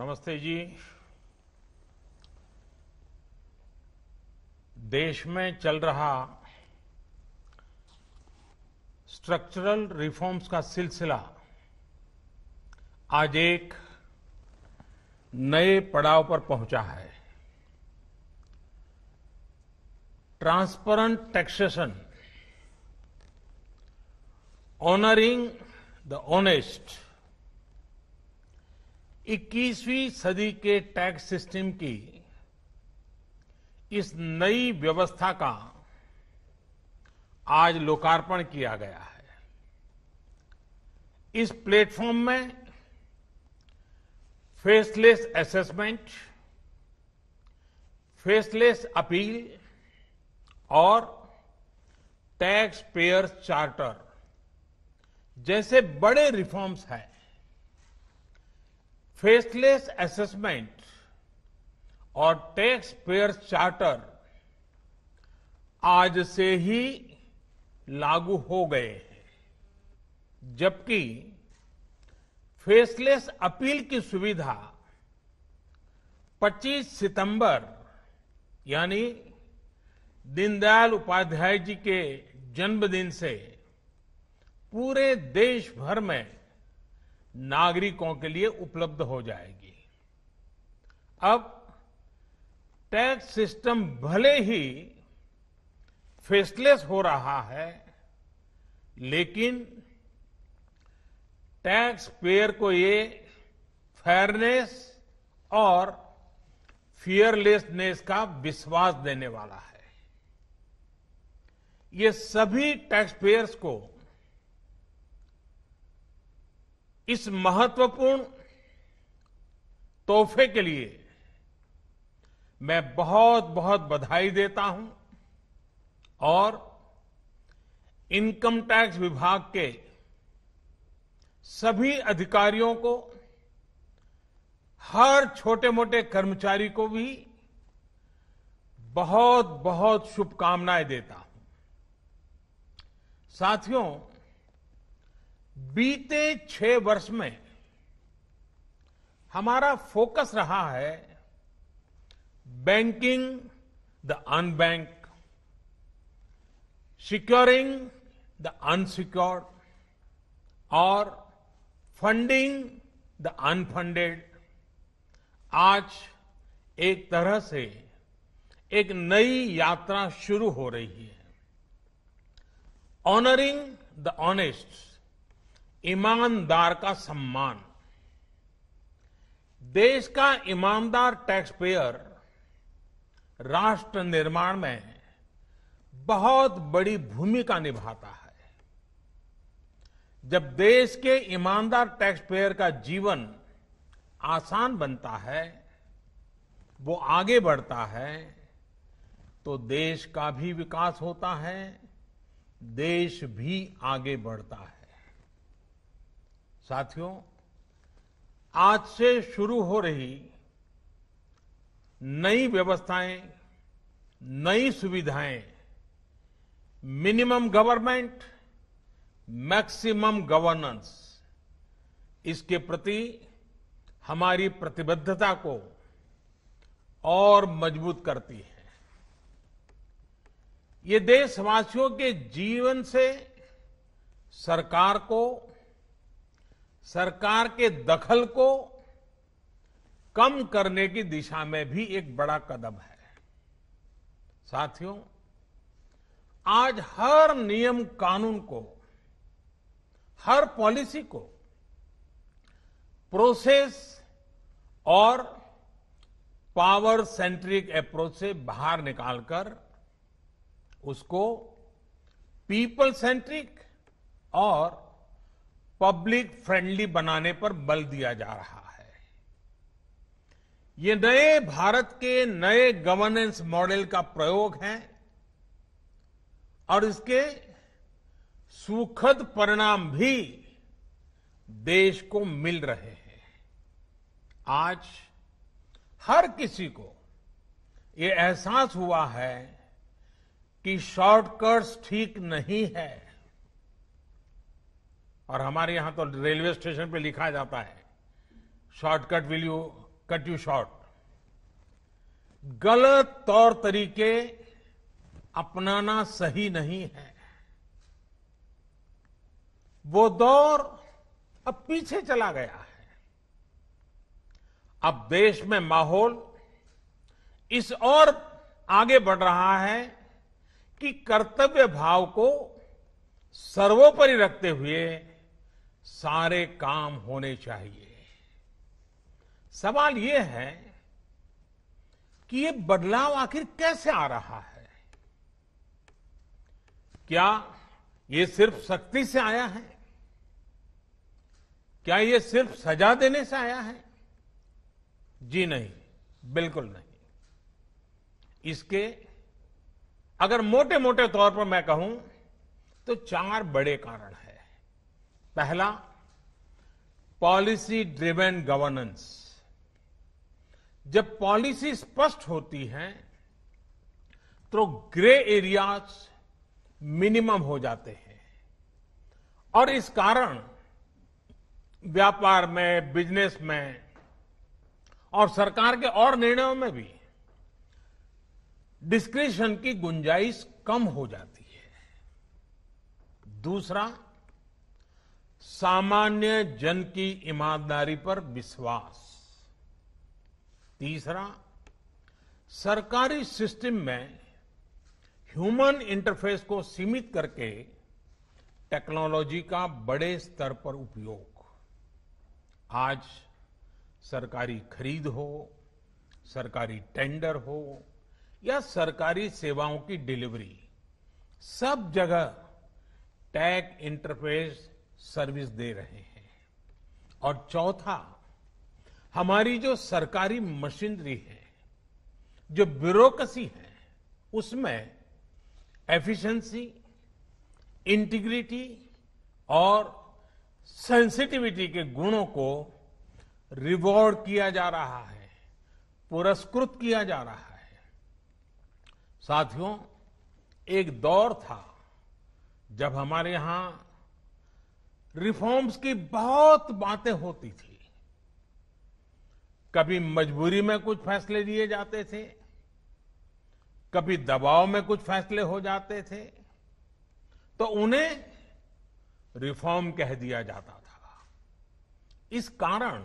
नमस्ते जी देश में चल रहा स्ट्रक्चरल रिफॉर्म्स का सिलसिला आज एक नए पड़ाव पर पहुंचा है transparent taxation honouring the honest 21वीं सदी के टैक्स सिस्टम की इस नई व्यवस्था का आज लोकार्पण किया गया है इस प्लेटफॉर्म में फेसलेस असेसमेंट फेसलेस अपील और टैक्स पेयर चार्टर जैसे बड़े रिफॉर्म्स हैं फेसलेस असेसमेंट और टैक्स पेयर चार्टर आज से ही लागू हो गए हैं जबकि फेसलेस अपील की सुविधा 25 सितंबर यानी दीनदयाल उपाध्याय जी के जन्मदिन से पूरे देश भर में नागरिकों के लिए उपलब्ध हो जाएगी अब टैक्स सिस्टम भले ही फेसलेस हो रहा है लेकिन टैक्स पेयर को ये फेयरनेस और फियरलेसनेस का विश्वास देने वाला है ये सभी टैक्स पेयर्स को इस महत्वपूर्ण तोहफे के लिए मैं बहुत बहुत बधाई देता हूं और इनकम टैक्स विभाग के सभी अधिकारियों को हर छोटे मोटे कर्मचारी को भी बहुत बहुत शुभकामनाएं देता हूं साथियों बीते छह वर्ष में हमारा फोकस रहा है banking the unbank securing the unsecured और फंडिंग द अनफंडेड आज एक तरह से एक नई यात्रा शुरू हो रही है ऑनरिंग द ऑनेस्ट ईमानदार का सम्मान देश का ईमानदार टैक्स पेयर राष्ट्र निर्माण में बहुत बड़ी भूमिका निभाता है जब देश के ईमानदार टैक्स पेयर का जीवन आसान बनता है वो आगे बढ़ता है तो देश का भी विकास होता है देश भी आगे बढ़ता है साथियों आज से शुरू हो रही नई व्यवस्थाएं नई सुविधाएं मिनिमम गवर्नमेंट मैक्सिमम गवर्नेंस इसके प्रति हमारी प्रतिबद्धता को और मजबूत करती है ये देशवासियों के जीवन से सरकार को सरकार के दखल को कम करने की दिशा में भी एक बड़ा कदम है साथियों आज हर नियम कानून को हर पॉलिसी को प्रोसेस और पावर सेंट्रिक अप्रोच से बाहर निकालकर उसको पीपल सेंट्रिक और पब्लिक फ्रेंडली बनाने पर बल दिया जा रहा है ये नए भारत के नए गवर्नेंस मॉडल का प्रयोग है और इसके सुखद परिणाम भी देश को मिल रहे हैं आज हर किसी को ये एहसास हुआ है कि शॉर्टकट्स ठीक नहीं है और हमारे यहां तो रेलवे स्टेशन पे लिखा जाता है shortcut will you cut you short गलत तौर तरीके अपनाना सही नहीं है वो दौर अब पीछे चला गया है अब देश में माहौल इस ओर आगे बढ़ रहा है कि कर्तव्य भाव को सर्वोपरि रखते हुए सारे काम होने चाहिए सवाल यह है कि यह बदलाव आखिर कैसे आ रहा है क्या यह सिर्फ शक्ति से आया है क्या यह सिर्फ सजा देने से आया है जी नहीं बिल्कुल नहीं इसके अगर मोटे मोटे तौर पर मैं कहूं तो चार बड़े कारण हैं पहला पॉलिसी ड्रिवेन गवर्नेंस जब पॉलिसी स्पष्ट होती है तो ग्रे एरियाज मिनिमम हो जाते हैं और इस कारण व्यापार में बिजनेस में और सरकार के और निर्णयों में भी डिस्क्रिशन की गुंजाइश कम हो जाती है दूसरा सामान्य जन की ईमानदारी पर विश्वास तीसरा सरकारी सिस्टम में ह्यूमन इंटरफेस को सीमित करके टेक्नोलॉजी का बड़े स्तर पर उपयोग आज सरकारी खरीद हो सरकारी टेंडर हो या सरकारी सेवाओं की डिलीवरी सब जगह टैग इंटरफेस सर्विस दे रहे हैं और चौथा हमारी जो सरकारी मशीनरी है जो ब्यूरोक्रेसी है उसमें एफिशिएंसी, इंटीग्रिटी और सेंसिटिविटी के गुणों को रिवॉर्ड किया जा रहा है पुरस्कृत किया जा रहा है साथियों एक दौर था जब हमारे यहां रिफॉर्म्स की बहुत बातें होती थी कभी मजबूरी में कुछ फैसले लिए जाते थे कभी दबाव में कुछ फैसले हो जाते थे तो उन्हें रिफॉर्म कह दिया जाता था इस कारण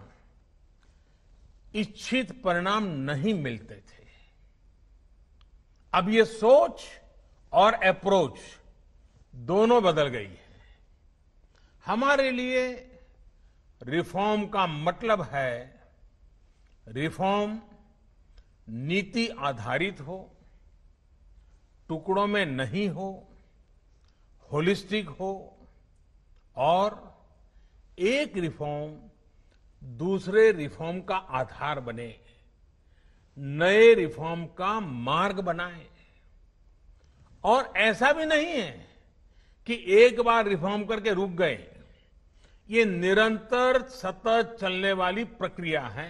इच्छित परिणाम नहीं मिलते थे अब ये सोच और अप्रोच दोनों बदल गई है हमारे लिए रिफॉर्म का मतलब है रिफॉर्म नीति आधारित हो टुकड़ों में नहीं हो होलिस्टिक हो और एक रिफॉर्म दूसरे रिफॉर्म का आधार बने नए रिफॉर्म का मार्ग बनाए और ऐसा भी नहीं है कि एक बार रिफॉर्म करके रुक गए ये निरंतर सतत चलने वाली प्रक्रिया है